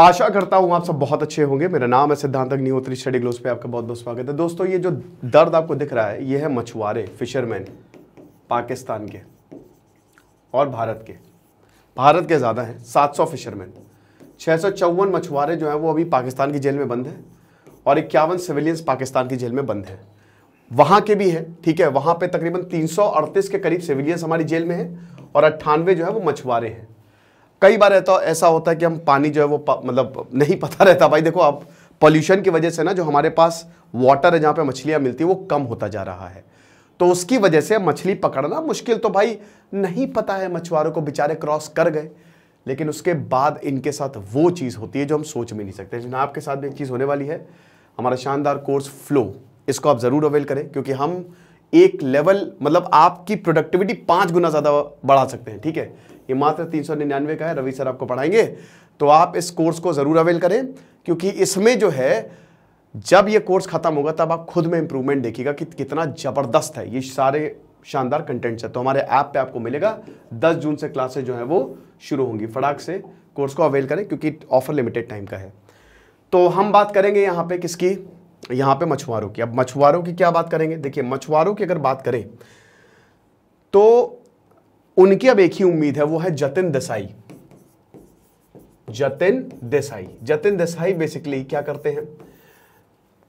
आशा करता हूँ आप सब बहुत अच्छे होंगे मेरा नाम है सिद्धांत अग्निहोत्री स्टडी ग्लोस पे आपका बहुत बहुत स्वागत है दोस्तों ये जो दर्द आपको दिख रहा है ये है मछुआरे फिशरमैन पाकिस्तान के और भारत के भारत के ज़्यादा हैं 700 फिशरमैन छः मछुआरे जो हैं वो अभी पाकिस्तान की जेल में बंद हैं और इक्यावन सिविलियंस पाकिस्तान की जेल में बंद हैं वहाँ के भी हैं ठीक है वहाँ पर तकरीबन तीन के करीब सिविलियंस हमारी जेल में है और अट्ठानवे जो है वो मछुआरे हैं कई बार ऐसा ऐसा होता है कि हम पानी जो है वो मतलब नहीं पता रहता भाई देखो आप पॉल्यूशन की वजह से ना जो हमारे पास वाटर है जहाँ पे मछलियाँ मिलती वो कम होता जा रहा है तो उसकी वजह से मछली पकड़ना मुश्किल तो भाई नहीं पता है मछुआरों को बेचारे क्रॉस कर गए लेकिन उसके बाद इनके साथ वो चीज़ होती है जो हम सोच भी नहीं सकते जनाब आपके साथ भी एक चीज़ होने वाली है हमारा शानदार कोर्स फ्लो इसको आप ज़रूर अवेल करें क्योंकि हम एक लेवल मतलब आपकी प्रोडक्टिविटी पाँच गुना ज़्यादा बढ़ा सकते हैं ठीक है ये मात्र तीन सौ निन्यानवे का है रवि सर आपको पढ़ाएंगे तो आप इस कोर्स को ज़रूर अवेल करें क्योंकि इसमें जो है जब ये कोर्स ख़त्म होगा तब आप खुद में इंप्रूवमेंट देखिएगा कि कितना ज़बरदस्त है ये सारे शानदार कंटेंट्स है तो हमारे ऐप पे आपको मिलेगा 10 जून से क्लासेस जो है वो शुरू होंगी फटाक से कोर्स को अवेल करें क्योंकि ऑफर लिमिटेड टाइम का है तो हम बात करेंगे यहाँ पे किसकी यहाँ पे मछुआरों की अब मछुआरों की क्या बात करेंगे देखिए मछुआरों की अगर बात करें तो उनकी अब एक ही उम्मीद है वो है जतिन देसाई जतिन देसाई जतिन देसाई बेसिकली क्या करते हैं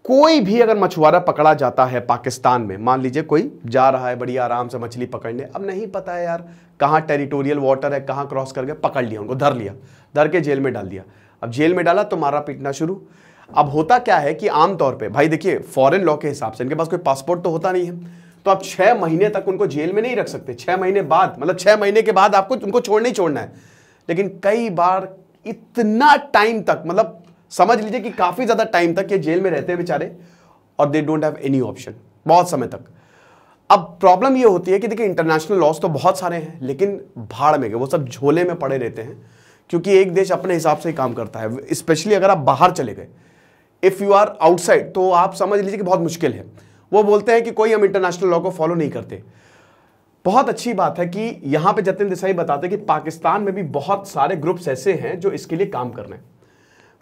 कोई भी अगर मछुआरा पकड़ा जाता है पाकिस्तान में मान लीजिए कोई जा रहा है बड़ी आराम से मछली पकड़ने अब नहीं पता है यार कहाँ टेरिटोरियल वाटर है कहाँ क्रॉस कर गया पकड़ लिया उनको धर लिया धर के जेल में डाल दिया अब जेल में डाला तो मारा पीटना शुरू अब होता क्या है कि आमतौर पर भाई देखिए फॉरन लॉ के हिसाब से इनके पास कोई पासपोर्ट तो होता नहीं है तो आप छह महीने तक उनको जेल में नहीं रख सकते छह महीने बाद मतलब छह महीने के बाद आपको उनको छोड़ना ही छोड़ना है लेकिन कई बार इतना टाइम तक मतलब समझ लीजिए कि काफ़ी ज़्यादा टाइम तक ये जेल में रहते हैं बेचारे और they don't have any option बहुत समय तक अब प्रॉब्लम ये होती है कि देखिए इंटरनेशनल लॉस तो बहुत सारे हैं लेकिन भाड़ में गए वो सब झोले में पड़े रहते हैं क्योंकि एक देश अपने हिसाब से ही काम करता है स्पेशली अगर आप बाहर चले गए इफ़ यू आर आउटसाइड तो आप समझ लीजिए कि बहुत मुश्किल है वो बोलते हैं कि कोई हम इंटरनेशनल लॉ को फॉलो नहीं करते बहुत अच्छी बात है कि यहां पे जतिन देसाई बताते हैं कि पाकिस्तान में भी बहुत सारे ग्रुप्स ऐसे हैं जो इसके लिए काम कर रहे हैं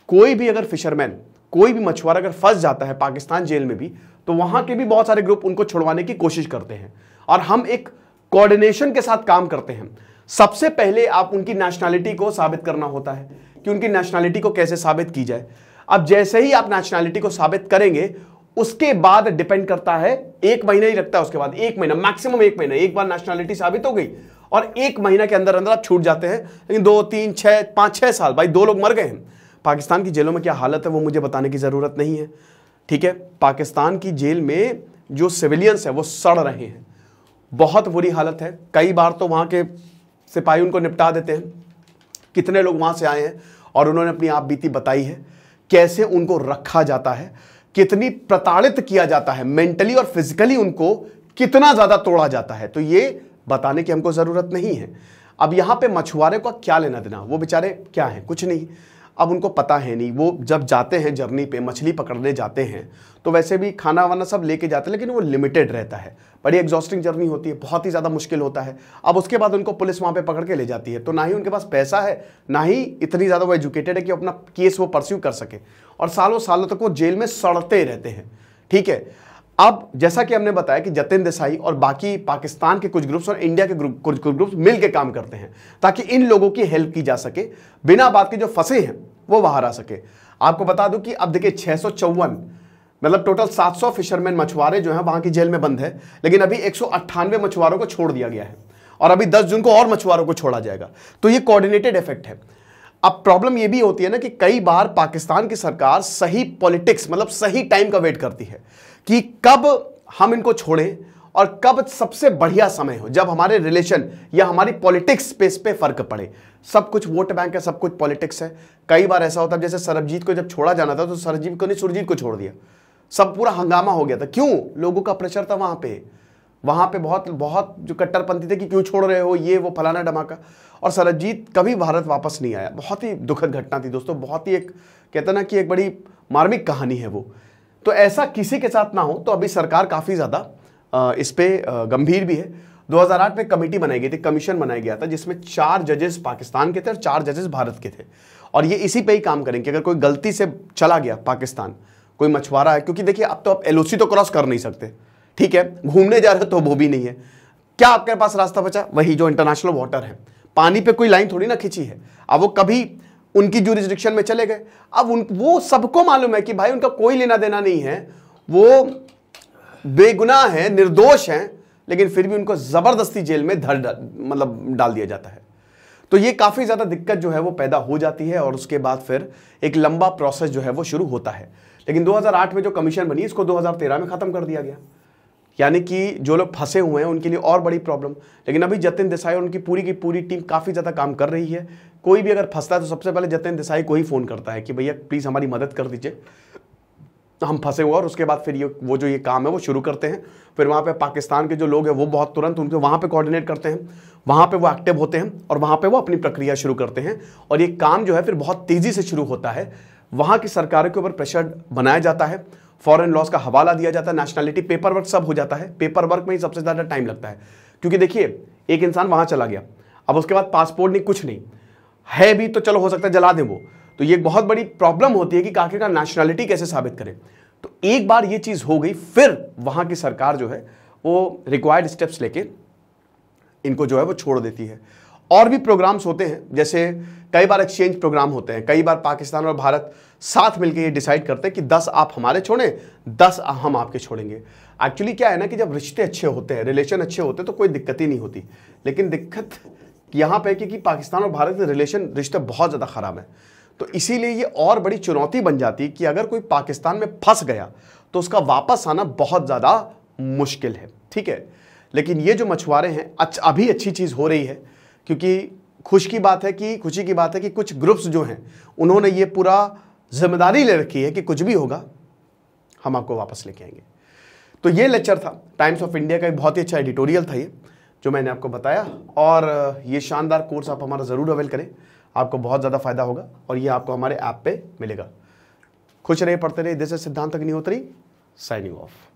कोई भी अगर फिशरमैन कोई भी मछुआरा अगर फंस जाता है पाकिस्तान जेल में भी तो वहां के भी बहुत सारे ग्रुप उनको छुड़वाने की कोशिश करते हैं और हम एक कोऑर्डिनेशन के साथ काम करते हैं सबसे पहले आप उनकी नेशनैलिटी को साबित करना होता है कि उनकी नेशनैलिटी को कैसे साबित की जाए अब जैसे ही आप नेशनैलिटी को साबित करेंगे उसके बाद डिपेंड करता है एक महीना ही रखता है उसके बाद एक महीना मैक्सिमम एक महीना एक बार नेशनैलिटी साबित हो गई और एक महीना के अंदर अंदर आप छूट जाते हैं लेकिन दो तीन छह पाँच छह साल भाई दो लोग मर गए हैं पाकिस्तान की जेलों में क्या हालत है वो मुझे बताने की ज़रूरत नहीं है ठीक है पाकिस्तान की जेल में जो सिविलियंस है वो सड़ रहे हैं बहुत बुरी हालत है कई बार तो वहां के सिपाही उनको निपटा देते हैं कितने लोग वहां से आए हैं और उन्होंने अपनी आप बीती बताई है कैसे उनको रखा जाता है कितनी प्रताड़ित किया जाता है मेंटली और फिजिकली उनको कितना ज़्यादा तोड़ा जाता है तो ये बताने की हमको ज़रूरत नहीं है अब यहां पे मछुआरे का क्या लेना देना वो बेचारे क्या हैं कुछ नहीं अब उनको पता है नहीं वो जब जाते हैं जर्नी पे मछली पकड़ने जाते हैं तो वैसे भी खाना वाना सब लेके जाते हैं लेकिन वो लिमिटेड रहता है बड़ी एग्जॉस्टिंग जर्नी होती है बहुत ही ज़्यादा मुश्किल होता है अब उसके बाद उनको पुलिस वहाँ पे पकड़ के ले जाती है तो ना ही उनके पास पैसा है ना ही इतनी ज़्यादा वो एजुकेटेड है कि अपना केस वो परस्यू कर सके और सालों सालों तक वो जेल में सड़ते रहते हैं ठीक है अब जैसा कि हमने बताया कि जतिन देसाई और बाकी पाकिस्तान के कुछ ग्रुप्स और इंडिया के ग्रुप कुछ ग्रुप्स मिलकर काम करते हैं ताकि इन लोगों की हेल्प की जा सके बिना बात के जो फंसे हैं वो बाहर आ सके आपको बता दूं कि अब देखिए छह मतलब टोटल 700 फिशरमैन मछुआरे जो हैं वहां की जेल में बंद है लेकिन अभी एक मछुआरों को छोड़ दिया गया है और अभी 10 जून को और मछुआरों को छोड़ा जाएगा तो ये कोऑर्डिनेटेड इफेक्ट है अब प्रॉब्लम ये भी होती है ना कि कई बार पाकिस्तान की सरकार सही पॉलिटिक्स मतलब सही टाइम का वेट करती है कि कब हम इनको छोड़ें और कब सबसे बढ़िया समय हो जब हमारे रिलेशन या हमारी पॉलिटिक्स स्पेस पे फर्क पड़े सब कुछ वोट बैंक है सब कुछ पॉलिटिक्स है कई बार ऐसा होता है जैसे सरबजीत को जब छोड़ा जाना था तो सरजीत को नहीं सुरजीत को छोड़ दिया सब पूरा हंगामा हो गया था क्यों लोगों का प्रेशर था वहां पे वहां पे बहुत बहुत जो कट्टरपंथी थे कि क्यों छोड़ रहे हो ये वो फलाना डमाका और सरजीत कभी भारत वापस नहीं आया बहुत ही दुखद घटना थी दोस्तों बहुत ही एक कहते ना कि एक बड़ी मार्मिक कहानी है वो तो ऐसा किसी के साथ ना हो तो अभी सरकार काफ़ी ज़्यादा इस पर गंभीर भी है 2008 में कमेटी बनाई गई थी कमीशन बनाया गया था जिसमें चार जजेस पाकिस्तान के थे और चार जजेस भारत के थे और ये इसी पे ही काम करेंगे अगर कोई गलती से चला गया पाकिस्तान कोई मछुआरा है क्योंकि देखिए अब तो आप एल तो क्रॉस कर नहीं सकते ठीक है घूमने जा रहे तो वो भी नहीं है क्या आपके पास रास्ता बचा वही जो इंटरनेशनल वाटर है पानी पर कोई लाइन थोड़ी ना खींची है अब वो कभी उनकी जूरिस्डिक्शन में चले गए अब उन वो सबको मालूम है कि भाई उनका कोई लेना देना नहीं है वो बेगुनाह है निर्दोष हैं लेकिन फिर भी उनको ज़बरदस्ती जेल में धर मतलब डाल दिया जाता है तो ये काफ़ी ज़्यादा दिक्कत जो है वो पैदा हो जाती है और उसके बाद फिर एक लंबा प्रोसेस जो है वो शुरू होता है लेकिन 2008 में जो कमीशन बनी इसको 2013 में ख़त्म कर दिया गया यानी कि जो लोग फंसे हुए हैं उनके लिए और बड़ी प्रॉब्लम लेकिन अभी जतिन देसाई और उनकी पूरी की पूरी टीम काफ़ी ज़्यादा काम कर रही है कोई भी अगर फंसता है तो सबसे पहले जतिन देसाई को ही फ़ोन करता है कि भैया प्लीज़ हमारी मदद कर दीजिए तो हम फंसे हुए और उसके बाद फिर ये वो जो ये काम है वो शुरू करते हैं फिर वहाँ पे पाकिस्तान के जो लोग हैं वो बहुत तुरंत उनके वहाँ पे कोऑर्डिनेट करते हैं वहाँ पे वो एक्टिव होते हैं और वहाँ पे वो अपनी प्रक्रिया शुरू करते हैं और ये काम जो है फिर बहुत तेज़ी से शुरू होता है वहाँ की सरकारों के ऊपर प्रेशर बनाया जाता है फॉरन लॉस का हवाला दिया जाता है नेशनैलिटी पेपर वर्क सब हो जाता है पेपर वर्क में ही सबसे ज़्यादा टाइम लगता है क्योंकि देखिए एक इंसान वहाँ चला गया अब उसके बाद पासपोर्ट नहीं कुछ नहीं है भी तो चलो हो सकता है जला दें वो तो ये बहुत बड़ी प्रॉब्लम होती है कि का नेशनैलिटी कैसे साबित करें तो एक बार ये चीज़ हो गई फिर वहां की सरकार जो है वो रिक्वायर्ड स्टेप्स लेके इनको जो है वो छोड़ देती है और भी प्रोग्राम्स होते हैं जैसे कई बार एक्सचेंज प्रोग्राम होते हैं कई बार पाकिस्तान और भारत साथ मिलकर ये डिसाइड करते हैं कि दस आप हमारे छोड़ें दस हम आपके छोड़ेंगे एक्चुअली क्या है ना कि जब रिश्ते अच्छे होते हैं रिलेशन अच्छे होते हैं तो कोई दिक्कत ही नहीं होती लेकिन दिक्कत कि यहाँ पे कि, पाकिस्तान और भारत के रिलेशन रिश्ते बहुत ज़्यादा ख़राब हैं तो इसीलिए ये और बड़ी चुनौती बन जाती है कि अगर कोई पाकिस्तान में फंस गया तो उसका वापस आना बहुत ज़्यादा मुश्किल है ठीक है लेकिन ये जो मछुआरे हैं अच्छा अभी अच्छी चीज़ हो रही है क्योंकि खुश की बात है कि खुशी की बात है कि कुछ ग्रुप्स जो हैं उन्होंने ये पूरा जिम्मेदारी ले रखी है कि कुछ भी होगा हम आपको वापस लेके आएंगे तो ये लेक्चर था टाइम्स ऑफ इंडिया का एक बहुत ही अच्छा एडिटोरियल था ये जो मैंने आपको बताया और ये शानदार कोर्स आप हमारा ज़रूर अवेल करें आपको बहुत ज़्यादा फायदा होगा और ये आपको हमारे ऐप पे मिलेगा खुश रहे पढ़ते रहे जैसे सिद्धांत अग्निहोत्री साइनिंग ऑफ